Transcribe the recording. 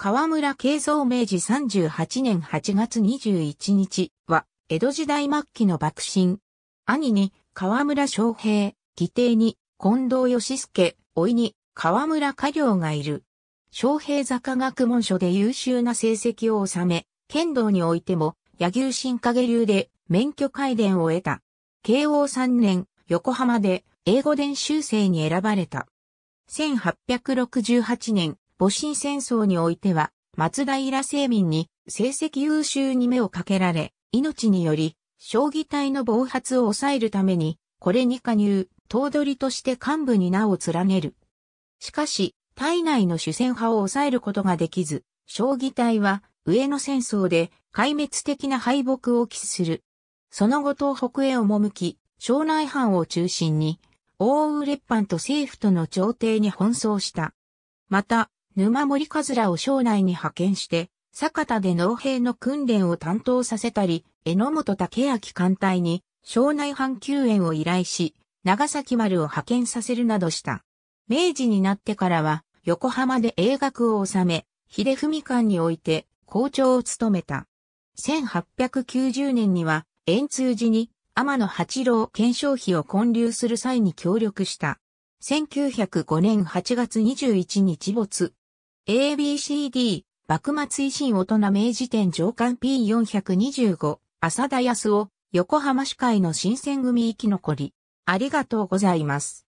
河村慶三明治38年8月21日は、江戸時代末期の幕臣。兄に、河村昌平、義弟に、近藤義介、老いに、河村家良がいる。昌平坂学問所で優秀な成績を収め、剣道においても、柳生新影流で免許改伝を得た。慶応3年、横浜で英語伝習生に選ばれた。1868年、戊辰戦争においては、松平清民に成績優秀に目をかけられ、命により、将棋隊の暴発を抑えるために、これに加入、頭取として幹部に名を連ねる。しかし、体内の主戦派を抑えることができず、将棋隊は上野戦争で壊滅的な敗北を期する。その後東北へ赴き、庄内藩を中心に、奥羽列藩と政府との朝廷に奔走した。また、沼森かずらを省内に派遣して、坂田で農兵の訓練を担当させたり、榎本武明艦隊に、省内阪救援を依頼し、長崎丸を派遣させるなどした。明治になってからは、横浜で英学を収め、秀文館において校長を務めた。1890年には、円通寺に天野八郎検証費を建立する際に協力した。1905年8月21日没、ABCD、幕末維新大人明治典上官 P425、浅田康夫、横浜市会の新選組生き残り。ありがとうございます。